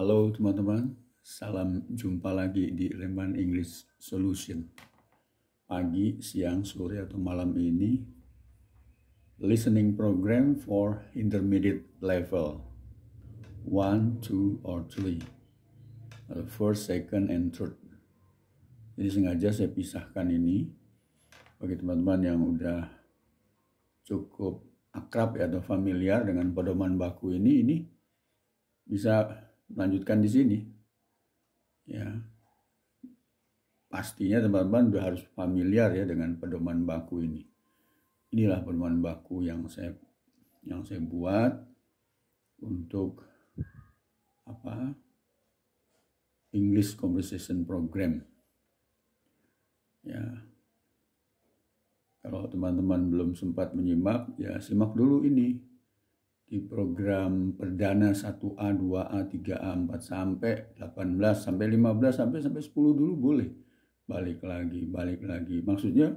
Halo teman-teman, salam jumpa lagi di Leman English Solution. Pagi, siang, sore, atau malam ini, listening program for intermediate level one two or three The uh, first, second, and third. Jadi sengaja saya pisahkan ini bagi teman-teman yang udah cukup akrab ya atau familiar dengan pedoman baku ini, ini bisa lanjutkan di sini. Ya. Pastinya teman-teman sudah harus familiar ya dengan pedoman baku ini. Inilah pedoman baku yang saya yang saya buat untuk apa? English Conversation Program. Ya. Kalau teman-teman belum sempat menyimak, ya simak dulu ini di program perdana 1A, 2A, 3A, 4 sampai 18 sampai 15 sampai sampai 10 dulu boleh balik lagi, balik lagi. Maksudnya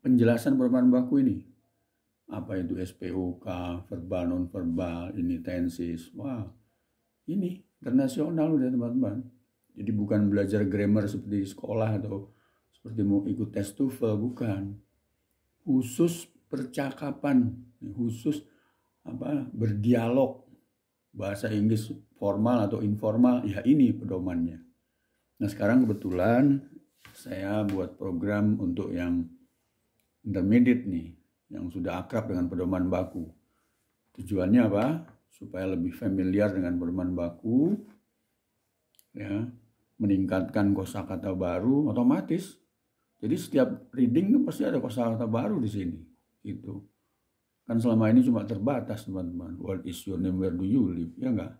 penjelasan perubahan baku ini apa itu SPOK, verbal non verbal, ini tensis. Wah, ini internasional udah teman-teman. Jadi bukan belajar grammar seperti di sekolah atau seperti mau ikut tes TOEFL bukan. Khusus percakapan, khusus apa berdialog bahasa Inggris formal atau informal ya ini pedomannya. Nah sekarang kebetulan saya buat program untuk yang intermediate nih yang sudah akrab dengan pedoman baku. Tujuannya apa? Supaya lebih familiar dengan pedoman baku, ya, meningkatkan kosakata baru otomatis. Jadi setiap reading pasti ada kosakata baru di sini, itu Kan selama ini cuma terbatas teman-teman. What is your name, where do you live? Ya enggak?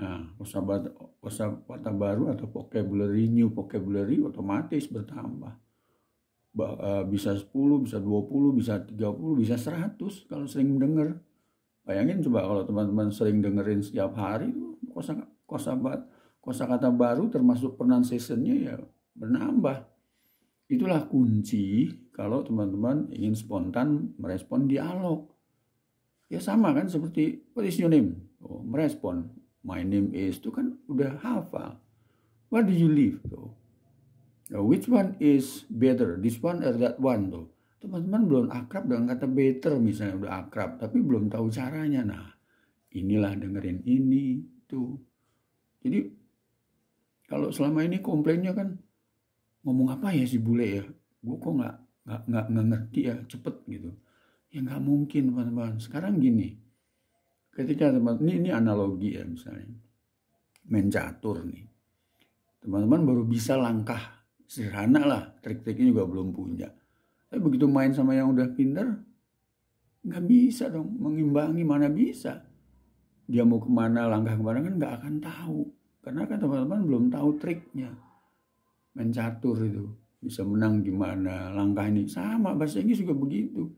Nah, kosakata baru atau vocabulary, new vocabulary otomatis bertambah. Eh, bisa 10, bisa 20, bisa 30, bisa 100 kalau sering mendengar. Bayangin coba kalau teman-teman sering dengerin setiap hari, kosa, kosa, kosa kata baru termasuk pronunciation-nya ya bernambah. Itulah kunci kalau teman-teman ingin spontan merespon dialog. Ya sama kan seperti what is your name? Oh, merespon my name is itu kan udah hafal. Where do you live? Tuh. Now, which one is better? This one or that one? Tuh. Teman-teman belum akrab dengan kata better misalnya udah akrab tapi belum tahu caranya. Nah, inilah dengerin ini tuh. Jadi kalau selama ini komplainnya kan ngomong apa ya si bule ya gue kok nggak nggak nggak ngerti ya cepet gitu ya nggak mungkin teman-teman sekarang gini ketika teman ini ini analogi ya misalnya main catur nih teman-teman baru bisa langkah sederhana lah trik-triknya juga belum punya tapi begitu main sama yang udah pinter nggak bisa dong mengimbangi mana bisa dia mau kemana langkah kemana kan nggak akan tahu karena kan teman-teman belum tahu triknya main catur itu bisa menang gimana langkah ini sama bahasa Inggris juga begitu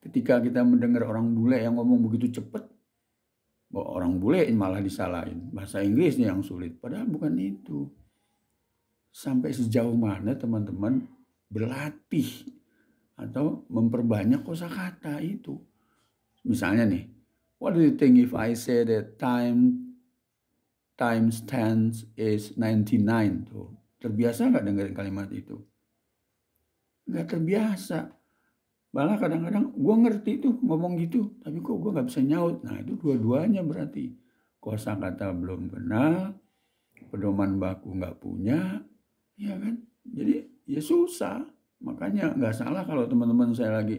ketika kita mendengar orang bule yang ngomong begitu cepat bahwa orang bule malah disalahin bahasa Inggrisnya yang sulit padahal bukan itu sampai sejauh mana teman-teman berlatih atau memperbanyak kosakata itu misalnya nih what do you think if I say that time times stands is 99 tuh Terbiasa nggak dengerin kalimat itu? Nggak terbiasa. Malah kadang-kadang gue ngerti tuh ngomong gitu, tapi kok gue nggak bisa nyaut. Nah itu dua-duanya berarti. Kosa kata belum kenal, pedoman baku nggak punya, ya kan? Jadi ya susah. Makanya nggak salah kalau teman-teman saya lagi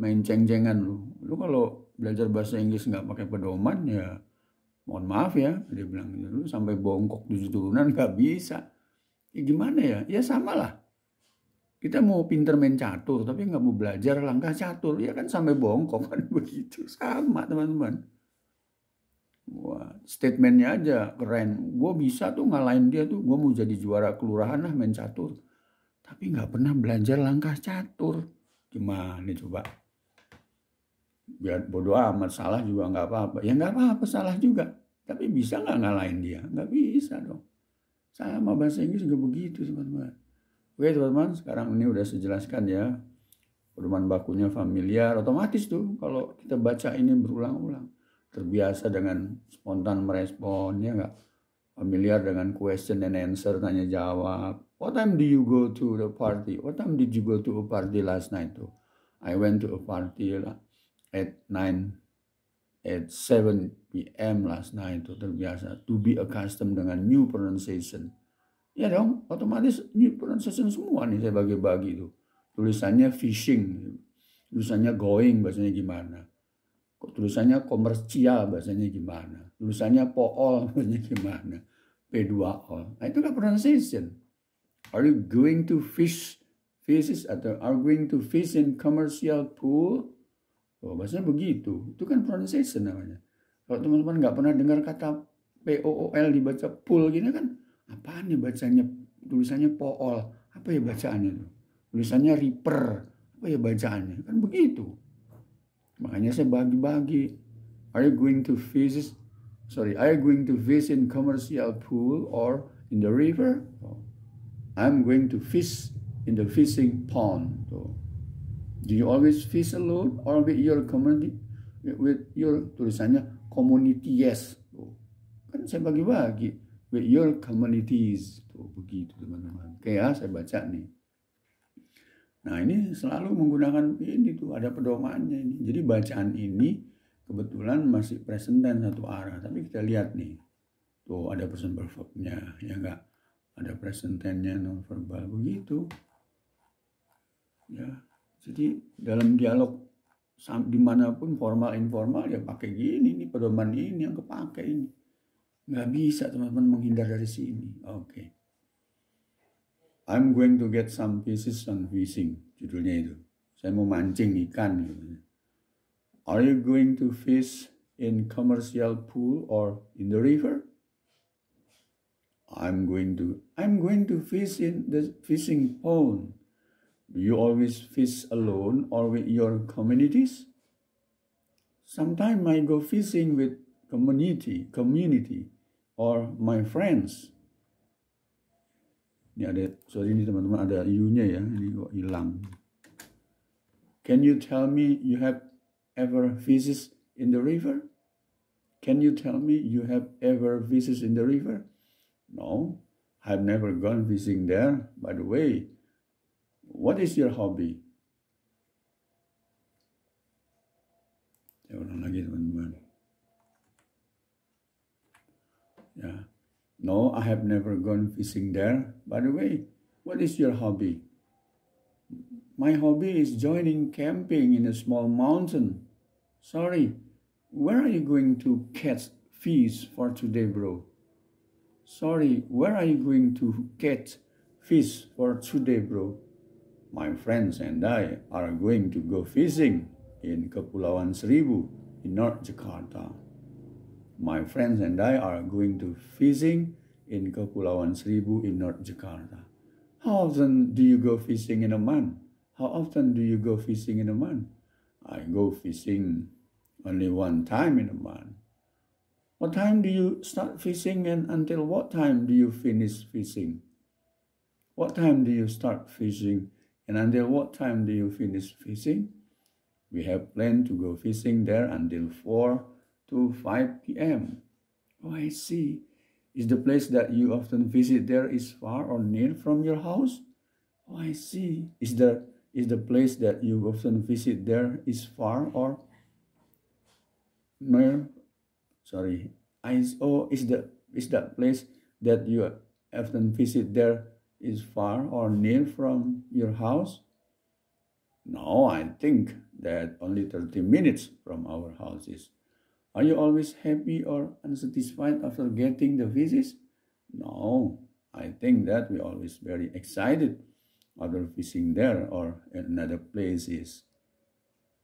main ceng-cengan lu. Lu kalau belajar bahasa Inggris nggak pakai pedoman ya mohon maaf ya dia bilang lu sampai bongkok tujuh turunan nggak bisa ya gimana ya? Ya sama lah. Kita mau pinter main catur, tapi nggak mau belajar langkah catur. Ya kan sampai bongkok kan begitu. Sama teman-teman. Wah, statementnya aja keren. Gue bisa tuh ngalahin dia tuh. Gue mau jadi juara kelurahan lah main catur. Tapi nggak pernah belajar langkah catur. Gimana coba? Biar bodoh amat salah juga nggak apa-apa. Ya nggak apa-apa salah juga. Tapi bisa nggak ngalahin dia? Nggak bisa dong. Sama bahasa Inggris juga begitu teman-teman. Oke teman-teman, sekarang ini udah saya jelaskan ya. Perumahan bakunya familiar, otomatis tuh kalau kita baca ini berulang-ulang. Terbiasa dengan spontan merespon, ya nggak? Familiar dengan question and answer, tanya jawab. What time do you go to the party? What time did you go to a party last night tuh? I went to a party at 9 at 7 PM last night itu terbiasa to be accustomed dengan new pronunciation. Ya dong, otomatis new pronunciation semua nih saya bagi-bagi itu. Tulisannya fishing, tulisannya going bahasanya gimana. kok Tulisannya komersial bahasanya gimana. Tulisannya pool bahasanya gimana. P2O. Nah itu kan pronunciation. Are you going to fish fishes atau are going to fish in commercial pool? Oh, bahasanya begitu. Itu kan pronunciation namanya. Kalau teman-teman nggak pernah dengar kata POOL dibaca pool gini kan, apaan nih bacanya? Tulisannya pool, apa ya bacaannya itu Tulisannya reaper, apa ya bacaannya? Kan begitu. Makanya saya bagi-bagi. Are you going to visit Sorry, are you going to visit in commercial pool or in the river? Oh. I'm going to fish in the fishing pond. Oh. Do you always fish alone or with your community? Ya, with your iya, tulisannya community yes kan saya bagi-bagi with your iya, communities tuh begitu teman-teman oke ya saya baca nih nah ini selalu menggunakan ini tuh ada pedomannya ini jadi bacaan ini kebetulan masih present dan satu arah tapi kita lihat nih tuh ada present verbnya ya enggak ada present tense-nya non verbal begitu ya jadi dalam dialog dimanapun formal informal ya pakai gini nih pedoman ini yang kepake ini nggak bisa teman-teman menghindar dari sini oke okay. I'm going to get some pieces on fishing judulnya itu saya mau mancing ikan gitu. Are you going to fish in commercial pool or in the river? I'm going to I'm going to fish in the fishing pond. Do you always fish alone or with your communities? Sometimes I go fishing with community, community or my friends. Ini ada, sorry ini teman-teman ada U-nya ya, ini kok hilang. Can you tell me you have ever fishes in the river? Can you tell me you have ever fishes in the river? No, I've never gone fishing there, by the way what is your hobby? were lagi teman-teman. Yeah. No, I have never gone fishing there. By the way, what is your hobby? My hobby is joining camping in a small mountain. Sorry, where are you going to catch fish for today, bro? Sorry, where are you going to catch fish for today, bro? my friends and I are going to go fishing in Kepulauan Seribu in North Jakarta. My friends and I are going to fishing in Kepulauan Seribu in North Jakarta. How often do you go fishing in a month? How often do you go fishing in a month? I go fishing only one time in a month. What time do you start fishing and until what time do you finish fishing? What time do you start fishing and until what time do you finish fishing? We have planned to go fishing there until 4 to 5 p.m. Oh, I see. Is the place that you often visit there is far or near from your house? Oh, I see. Is the, is the place that you often visit there is far or near? Sorry. I, oh, is, the, is that place that you often visit there is far or near from your house? No, I think that only 30 minutes from our houses. Are you always happy or unsatisfied after getting the visits? No, I think that we always very excited after fishing there or in other places.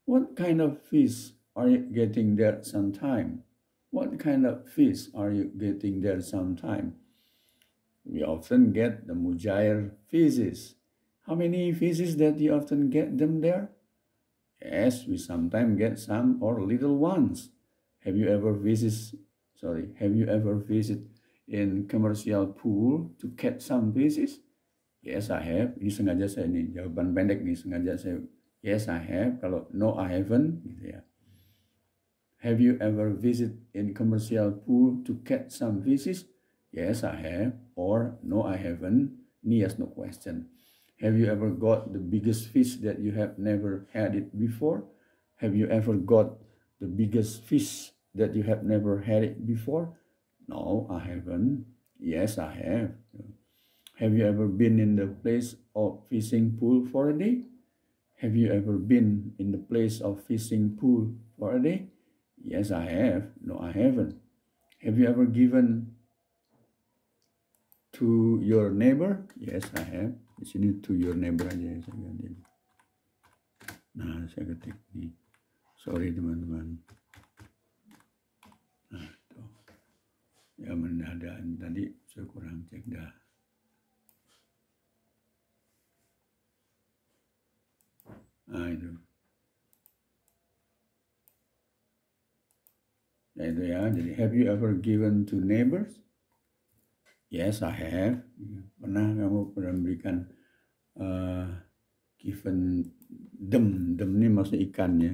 What kind of fish are you getting there sometime? What kind of fish are you getting there sometime? we often get the Mujair feces. How many feces that you often get them there? Yes, we sometimes get some or little ones. Have you ever visit, sorry, have you ever visit in commercial pool to catch some feces? Yes, I have. Ini sengaja saya ini jawaban pendek nih sengaja saya. Yes, I have. Kalau no, I haven't, gitu ya. Have you ever visit in commercial pool to catch some feces? Yes, I have. Or no, I haven't. Yes, no question. Have you ever got the biggest fish that you have never had it before? Have you ever got the biggest fish that you have never had it before? No, I haven't. Yes, I have. Have you ever been in the place of fishing pool for a day? Have you ever been in the place of fishing pool for a day? Yes, I have. No, I haven't. Have you ever given to your neighbor yes I have di sini to your neighbor aja ya saya ganti nah saya ketik ini sorry teman-teman nah itu ya mendadak tadi saya kurang cek dah nah itu nah itu ya jadi have you ever given to neighbors Yes, I have. Hmm. Pernah kamu pernah memberikan uh, given dem. them ini maksudnya ikan ya.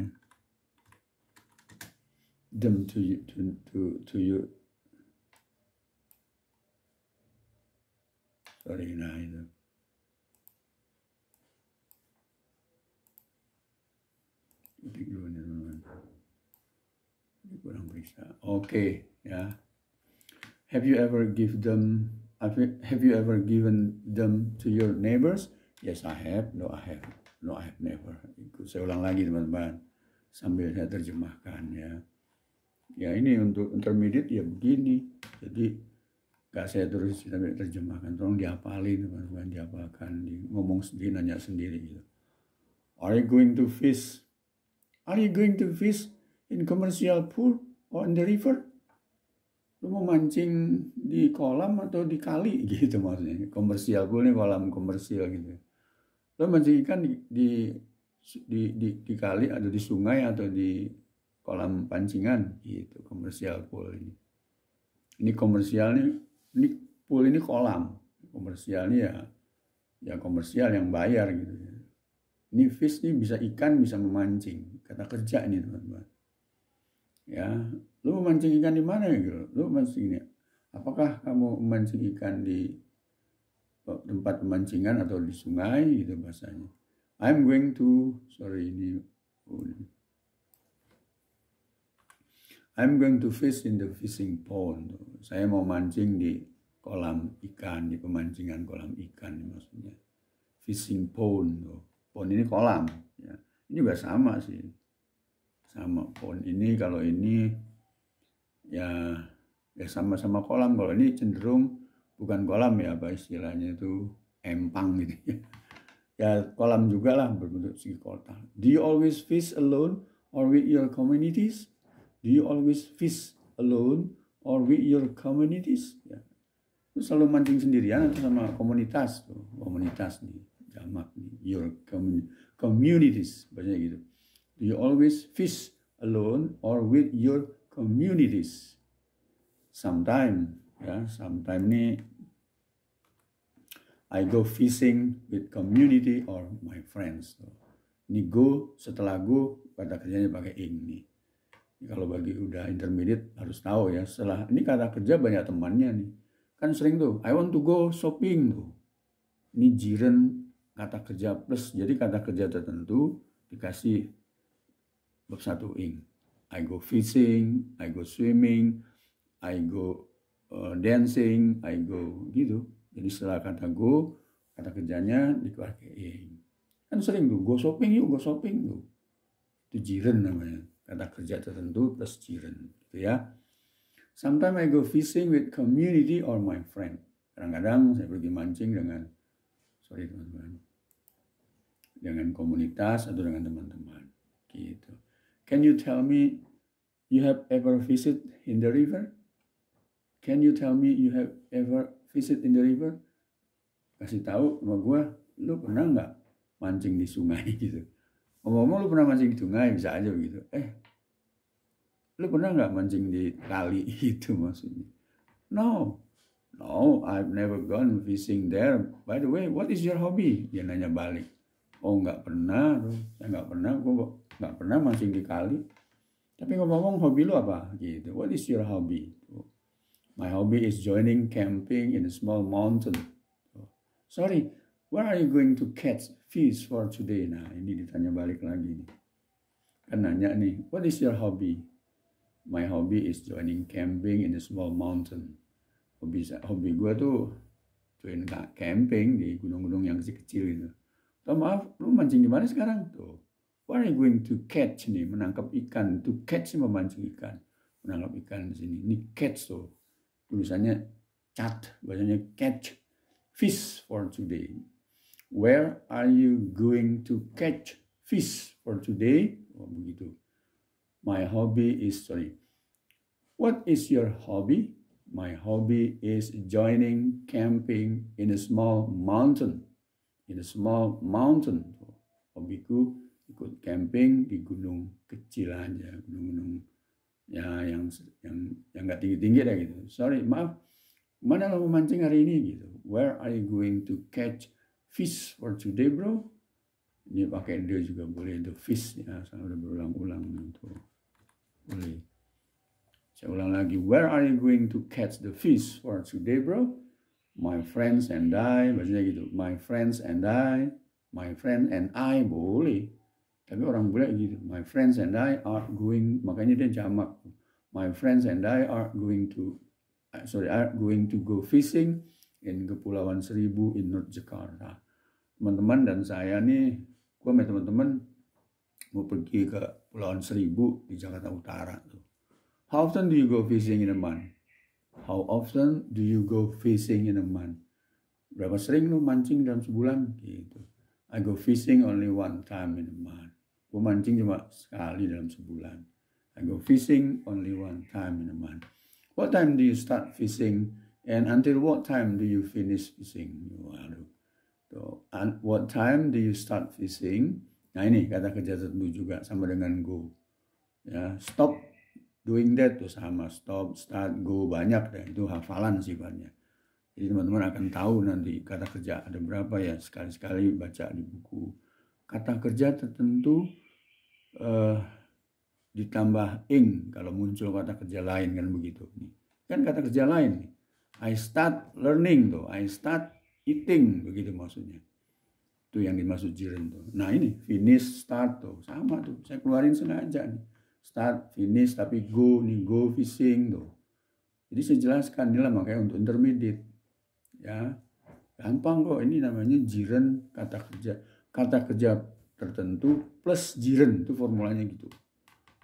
Dem to you, to, to, to you. Sorry, nah itu. Ini ya, kurang Oke, okay, ya. Have you ever give them? Have you, ever given them to your neighbors? Yes, I have. No, I have. No, I have never. Itu saya ulang lagi teman-teman sambil saya terjemahkan ya. Ya ini untuk intermediate ya begini. Jadi gak saya terus sambil terjemahkan. Tolong diapalin teman-teman diapalkan, di, ngomong sendiri, nanya sendiri gitu. Are you going to fish? Are you going to fish in commercial pool or in the river? lu mau mancing di kolam atau di kali gitu maksudnya komersial gue nih kolam komersial gitu lu mancing ikan di di di, di, di kali atau di sungai atau di kolam pancingan gitu komersial pool ini ini komersial nih ini pool ini kolam komersial nih ya ya komersial yang bayar gitu ya. Ini fish nih bisa ikan bisa memancing kata kerja nih teman-teman. Ya Lu memancing ikan di mana gitu? Lu memancing ini. Apakah kamu memancing ikan di oh, tempat pemancingan atau di sungai gitu bahasanya. I'm going to sorry ini oh, I'm going to fish in the fishing pond. Saya mau mancing di kolam ikan, di pemancingan kolam ikan maksudnya. Fishing pond. Pond ini kolam. Ya. Ini juga sama sih. Sama pond ini kalau ini ya ya sama-sama kolam kalau ini cenderung bukan kolam ya apa istilahnya itu empang gitu ya ya kolam juga lah berbentuk segi kota do you always fish alone or with your communities do you always fish alone or with your communities ya lu selalu mancing sendirian atau sama komunitas tuh komunitas nih jamak nih your commun communities banyak gitu do you always fish alone or with your communities. sometimes, ya, sometimes nih, I go fishing with community or my friends. Nih go, setelah go, kata kerjanya pakai ing nih. Kalau bagi udah intermediate harus tahu ya. Setelah ini kata kerja banyak temannya nih. Kan sering tuh, I want to go shopping tuh. Ini jiren kata kerja plus. Jadi kata kerja tertentu dikasih bab satu ing. I go fishing, I go swimming, I go uh, dancing, I go gitu. Jadi setelah kata go, kata kerjanya dikeluarkan. Kan sering tuh, go shopping yuk, go shopping tuh. Itu jiren namanya. Kata kerja tertentu plus jiren gitu ya. Sometimes I go fishing with community or my friend. Kadang-kadang saya pergi mancing dengan, sorry teman-teman, dengan komunitas atau dengan teman-teman. Gitu. Can you tell me you have ever visited in the river? Can you tell me you have ever visited in the river? Kasih tahu sama gue, lu pernah nggak mancing di sungai gitu? Ngomong-ngomong lu pernah mancing di sungai bisa aja begitu. Eh, lu pernah nggak mancing di kali itu maksudnya? No, no, I've never gone fishing there. By the way, what is your hobby? Dia nanya balik oh nggak pernah tuh hmm. saya nggak pernah gue nggak pernah mancing di kali tapi ngomong ngomong hobi lu apa gitu what is your hobby my hobby is joining camping in a small mountain sorry where are you going to catch fish for today nah ini ditanya balik lagi nih kan nanya nih what is your hobby my hobby is joining camping in a small mountain hobi hobi gue tuh join camping di gunung-gunung yang kecil-kecil gitu Oh, maaf, lu mancing di mana sekarang? Tuh. where are you going to catch nih? Menangkap ikan. To catch sih memancing ikan. Menangkap ikan di sini. Ini catch tuh. Tulisannya cat. bahasanya catch. Fish for today. Where are you going to catch fish for today? Oh, begitu. My hobby is, sorry. What is your hobby? My hobby is joining camping in a small mountain in a small mountain. Hobiku ikut camping di gunung kecil aja, gunung-gunung ya yang yang yang nggak tinggi-tinggi deh gitu. Sorry, maaf. Mana lo memancing hari ini gitu? Where are you going to catch fish for today, bro? Ini pakai dia juga boleh the fish ya, saya udah berulang-ulang untuk boleh. Saya ulang lagi. Where are you going to catch the fish for today, bro? my friends and I, maksudnya gitu, my friends and I, my friend and I boleh. Tapi orang bule gitu, my friends and I are going, makanya dia jamak. My friends and I are going to, eh, sorry, are going to go fishing in Kepulauan Seribu in North Jakarta. Teman-teman dan saya nih, gue sama teman-teman mau pergi ke Kepulauan Seribu di Jakarta Utara. How often do you go fishing in a month? How often do you go fishing in a month? Berapa sering lu mancing dalam sebulan? Gitu. I go fishing only one time in a month. Gue mancing cuma sekali dalam sebulan. I go fishing only one time in a month. What time do you start fishing and until what time do you finish fishing? Waduh. So, what time do you start fishing? Nah ini kata kerja tertentu juga sama dengan go. Ya, stop doing that tuh sama stop start go banyak dan itu hafalan sifatnya jadi teman-teman akan tahu nanti kata kerja ada berapa ya sekali-sekali baca di buku kata kerja tertentu eh, ditambah ing kalau muncul kata kerja lain kan begitu nih kan kata kerja lain nih. I start learning tuh I start eating begitu maksudnya itu yang dimaksud jiren tuh nah ini finish start tuh sama tuh saya keluarin sengaja nih start, finish, tapi go, nih go fishing tuh. Jadi saya jelaskan lah makanya untuk intermediate. Ya, gampang kok ini namanya jiren kata kerja. Kata kerja tertentu plus jiren itu formulanya gitu.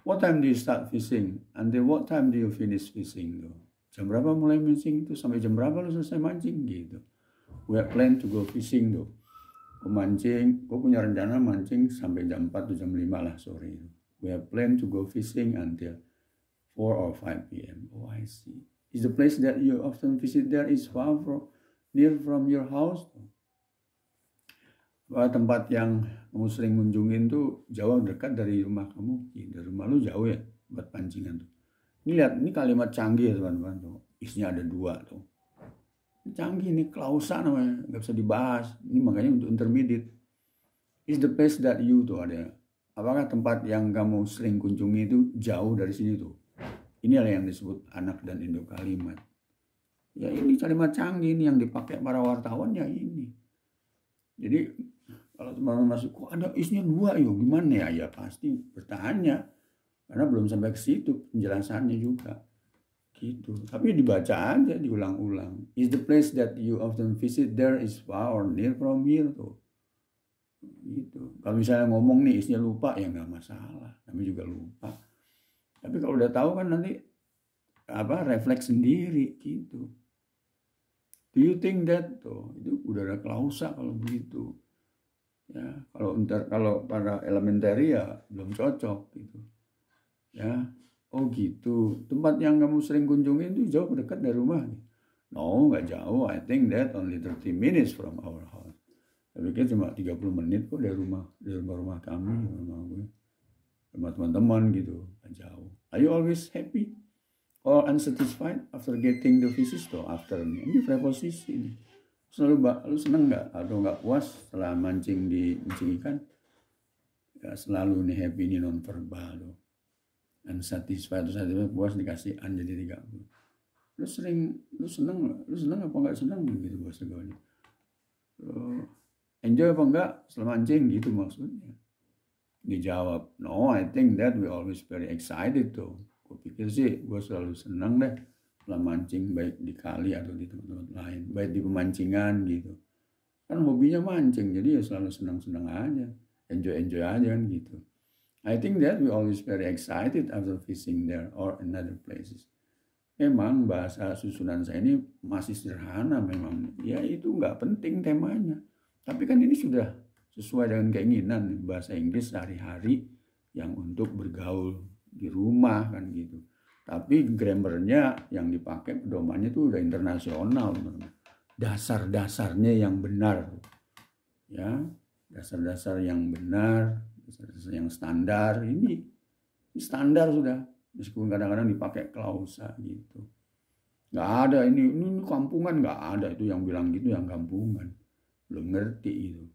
What time do you start fishing? and then what time do you finish fishing? Tuh. Jam berapa mulai mancing itu? Sampai jam berapa lu selesai mancing gitu. We have plan to go fishing tuh. Gue mancing, gue punya rencana mancing sampai jam 4 atau jam 5 lah sore itu We have planned to go fishing until 4 or 5 p.m. Oh, I see. Is the place that you often visit there is far from, near from your house? Wah, Tempat yang kamu sering kunjungi itu jauh dekat dari rumah kamu. Iya, dari rumah lu jauh ya buat pancingan tuh. Ini lihat, ini kalimat canggih ya teman-teman tuh. Isinya ada dua tuh. Ini canggih ini klausa namanya, Gak bisa dibahas. Ini makanya untuk intermediate. Is the place that you tuh ada apakah tempat yang kamu sering kunjungi itu jauh dari sini tuh? Inilah yang disebut anak dan induk kalimat. Ya ini kalimat canggih ini yang dipakai para wartawan ya ini. Jadi kalau teman-teman masuk kok ada isinya dua yuk gimana ya ya pasti bertanya karena belum sampai ke situ penjelasannya juga gitu tapi dibaca aja diulang-ulang is the place that you often visit there is far or near from here tuh Gitu. Kalau misalnya ngomong nih istrinya lupa ya nggak masalah. tapi juga lupa. Tapi kalau udah tahu kan nanti apa refleks sendiri gitu. Do you think that tuh itu udah ada klausa kalau begitu. Ya, kalau ntar kalau para elementary ya belum cocok gitu. Ya, oh gitu. Tempat yang kamu sering kunjungi itu jauh dekat dari rumah. No, nggak jauh. I think that only 30 minutes from our house tapi kan cuma 30 menit kok dari rumah dari rumah-rumah kami, hmm. rumah gue. Rumah teman-teman gitu, jauh. Are you always happy or unsatisfied after getting the visit to after ini? Ini preposisi ini. Selalu lu seneng gak? atau gak puas setelah mancing di mancing ikan? Ya, selalu ini happy ini non verbal tuh. Unsatisfied terus satisfied puas dikasih an jadi tiga lu sering lu seneng lu seneng apa nggak seneng gitu bahasa gaulnya lo enjoy apa enggak selama anjing gitu maksudnya dijawab no I think that we always very excited to. gue pikir sih gue selalu senang deh selama mancing baik di kali atau di tempat-tempat lain baik di pemancingan gitu kan hobinya mancing jadi ya selalu senang-senang aja enjoy-enjoy aja kan gitu I think that we always very excited after fishing there or in other places. Memang bahasa susunan saya ini masih sederhana memang. Ya itu nggak penting temanya. Tapi kan ini sudah sesuai dengan keinginan bahasa Inggris sehari-hari yang untuk bergaul di rumah kan gitu. Tapi grammarnya yang dipakai pedomannya itu udah internasional. Dasar-dasarnya yang benar. Ya, dasar-dasar yang benar, dasar-dasar yang standar ini, ini standar sudah. Meskipun kadang-kadang dipakai klausa gitu. Nggak ada ini, ini kampungan nggak ada itu yang bilang gitu yang kampungan belum ngerti itu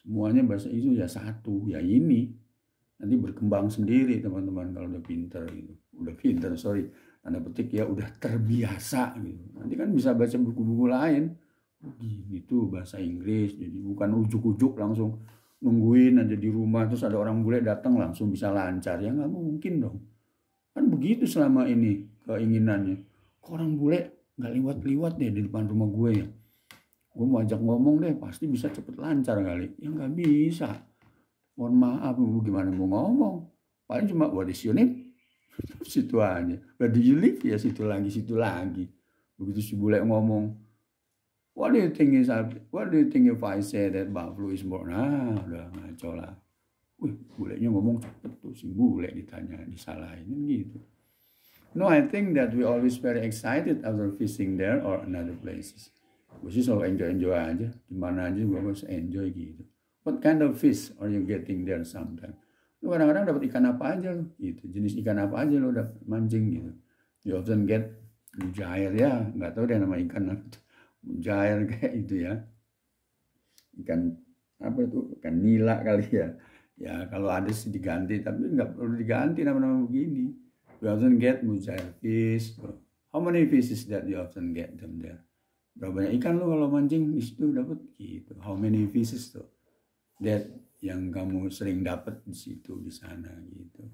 semuanya bahasa itu ya satu ya ini nanti berkembang sendiri teman-teman kalau udah pinter gitu udah pinter sorry tanda petik ya udah terbiasa gitu nanti kan bisa baca buku-buku lain oh, gini tuh bahasa Inggris jadi bukan ujuk-ujuk langsung nungguin aja di rumah terus ada orang bule datang langsung bisa lancar ya nggak mungkin dong kan begitu selama ini keinginannya Kok orang bule nggak lewat liwat deh di depan rumah gue ya gue mau ajak ngomong deh pasti bisa cepet lancar kali ya nggak bisa mohon maaf mau gimana mau ngomong paling cuma what is your name situ aja where do ya situ lagi situ lagi begitu si bule ngomong what do you think is what do you think if I say that Buffalo is born nah udah ngaco lah wih bulenya ngomong cepet tuh si bule ditanya disalahin gitu No, I think that we always very excited after fishing there or another places gue sih selalu enjoy enjoy aja gimana aja gue harus enjoy gitu what kind of fish are you getting there sometimes lu kadang-kadang dapat ikan apa aja lo gitu jenis ikan apa aja lo dapat mancing gitu you often get mujair ya nggak tahu dia nama ikan apa mujair kayak itu ya ikan apa itu ikan nila kali ya ya kalau ada sih diganti tapi nggak perlu diganti nama-nama begini you often get mujair fish how many fishes that you often get them there berapa banyak ikan lo kalau mancing di situ dapat gitu how many fishes tuh that yang kamu sering dapat di situ di sana gitu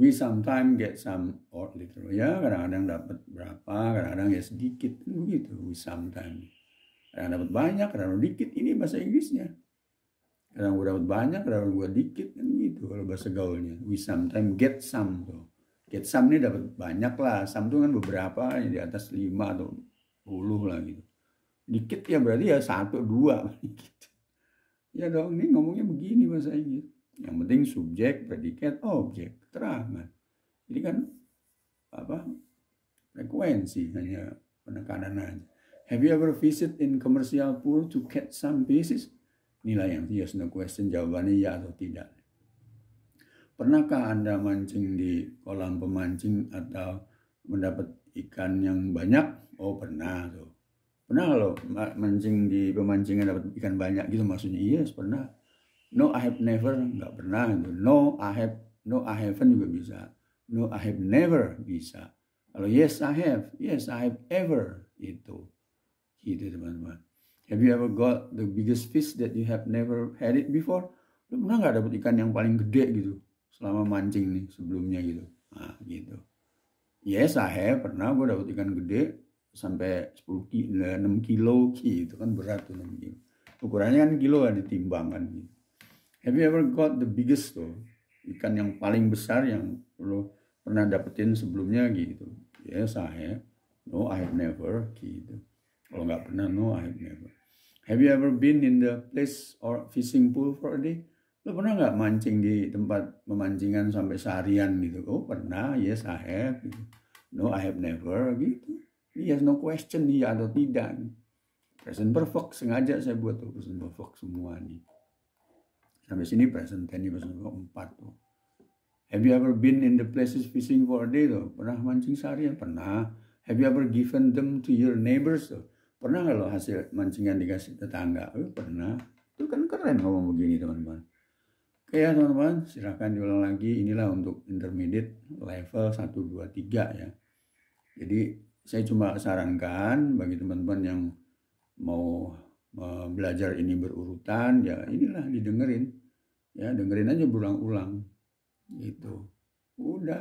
we sometimes get some odd little ya kadang-kadang dapat berapa kadang-kadang ya sedikit kan begitu we sometimes kadang dapat banyak kadang sedikit ini bahasa Inggrisnya kadang gue dapat banyak kadang gue dikit kan gitu kalau bahasa gaulnya we sometimes get some tuh get some ini dapat banyak lah some tuh kan beberapa di atas lima atau puluh lah gitu dikit ya berarti ya satu dua gitu ya dong ini ngomongnya begini mas Aing gitu. yang penting subjek predikat objek keterangan ini kan apa frekuensi hanya penekanan aja have you ever visit in commercial pool to catch some pieces nilai yang yes no question jawabannya ya atau tidak pernahkah anda mancing di kolam pemancing atau mendapat ikan yang banyak oh pernah tuh pernah loh mancing di pemancingan dapat ikan banyak gitu maksudnya iya yes, pernah no I have never nggak pernah gitu. no I have no I haven't juga bisa no I have never bisa kalau yes I have yes I have ever itu gitu teman-teman have you ever got the biggest fish that you have never had it before Lo pernah nggak dapat ikan yang paling gede gitu selama mancing nih sebelumnya gitu nah gitu yes I have pernah gue dapat ikan gede sampai 10 eh, kilo, 6 kilo itu kan berat tuh 6 Ukurannya kan kilo kan timbangan. gitu. Have you ever got the biggest tuh? Ikan yang paling besar yang lo pernah dapetin sebelumnya gitu. Yes, I have. No, I have never gitu. Kalau nggak pernah, no, I have never. Have you ever been in the place or fishing pool for a day? Lo pernah nggak mancing di tempat memancingan sampai seharian gitu? Oh, pernah. Yes, I have. Gitu. No, I have never gitu. He iya, has no question iya atau tidak. Present perfect sengaja saya buat tuh present perfect semua nih. Sampai sini present tense present perfect empat tuh. Have you ever been in the places fishing for a day? Tuh? Pernah mancing ya Pernah. Have you ever given them to your neighbors? Tuh? Pernah lo hasil mancingan dikasih tetangga? Oh, pernah. Itu kan keren ngomong begini teman-teman. Oke ya teman-teman, silahkan diulang lagi. Inilah untuk intermediate level 1, 2, 3 ya. Jadi saya cuma sarankan bagi teman-teman yang mau e, belajar ini berurutan ya inilah didengerin ya dengerin aja berulang-ulang gitu udah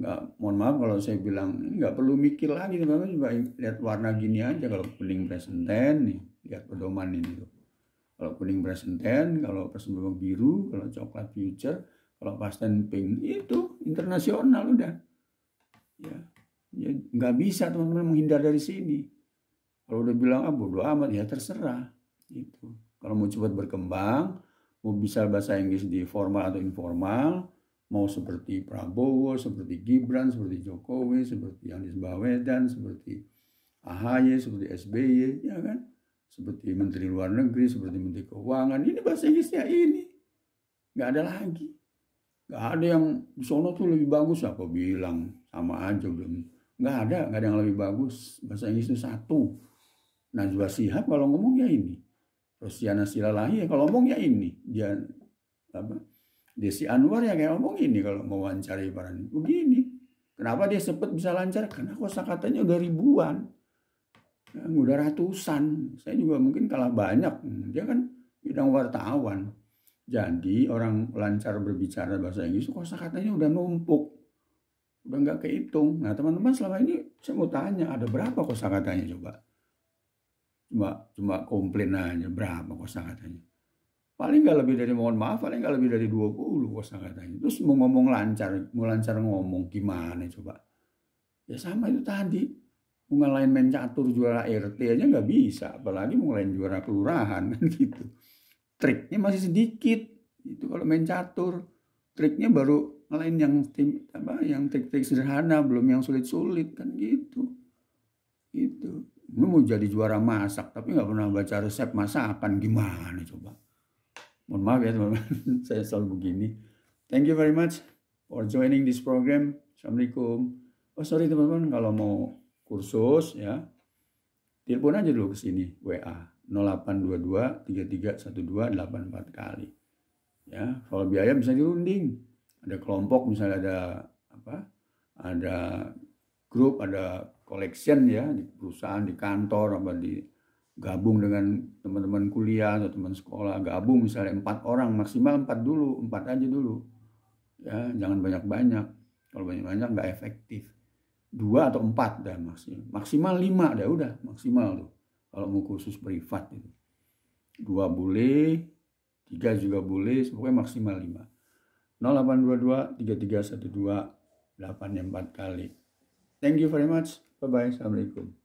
nggak mohon maaf kalau saya bilang nggak perlu mikir lagi teman-teman coba lihat warna gini aja kalau pening presenten nih lihat pedoman ini tuh kalau kuning presenten, kalau present biru, kalau coklat future, kalau pasten pink itu internasional udah. Ya, ya nggak bisa teman-teman menghindar dari sini. Kalau udah bilang ah bodo amat ya terserah gitu. Kalau mau cepat berkembang, mau bisa bahasa Inggris di formal atau informal, mau seperti Prabowo, seperti Gibran, seperti Jokowi, seperti Anies Baswedan, seperti AHY, seperti SBY, ya kan? seperti Menteri Luar Negeri, seperti Menteri Keuangan. Ini bahasa Inggrisnya ini. Gak ada lagi. Gak ada yang di sono tuh lebih bagus. Aku bilang sama aja. Belum. Nggak ada, gak ada yang lebih bagus. Bahasa Inggris itu satu. Najwa Sihab kalau ngomongnya ini. Rosiana Silalahi ya kalau ngomongnya ini. Dia apa? Desi Anwar ya kayak ngomong ini kalau mau wawancara para Begini. Kenapa dia sempat bisa lancar? Karena kosakatanya udah ribuan ya, udah ratusan saya juga mungkin kalah banyak dia kan bidang wartawan jadi orang lancar berbicara bahasa Inggris kosa katanya udah numpuk udah nggak kehitung nah teman-teman selama ini saya mau tanya ada berapa kosa katanya coba cuma cuma komplain aja berapa kosa katanya paling nggak lebih dari mohon maaf paling nggak lebih dari 20 katanya terus mau ngomong lancar mau lancar ngomong gimana coba ya sama itu tadi mau ngalahin main catur juara RT aja nggak bisa apalagi mau juara kelurahan kan gitu triknya masih sedikit itu kalau main catur triknya baru ngalahin yang tim apa yang trik-trik sederhana belum yang sulit-sulit kan gitu itu lu mau jadi juara masak tapi nggak pernah baca resep masakan gimana coba mohon maaf ya teman-teman saya selalu begini thank you very much for joining this program assalamualaikum oh sorry teman-teman kalau mau kursus ya. Telepon aja dulu ke sini WA 0822 kali. Ya, Kalau biaya bisa dirunding. Ada kelompok misalnya ada apa? Ada grup, ada collection ya di perusahaan, di kantor apa di gabung dengan teman-teman kuliah atau teman sekolah gabung misalnya empat orang maksimal empat dulu empat aja dulu ya jangan banyak-banyak kalau banyak-banyak nggak efektif dua atau empat dah maksimal maksimal lima dah udah maksimal tuh kalau mau khusus privat itu dua boleh tiga juga boleh pokoknya maksimal lima 0822 3312 8 yang 4 kali thank you very much bye bye assalamualaikum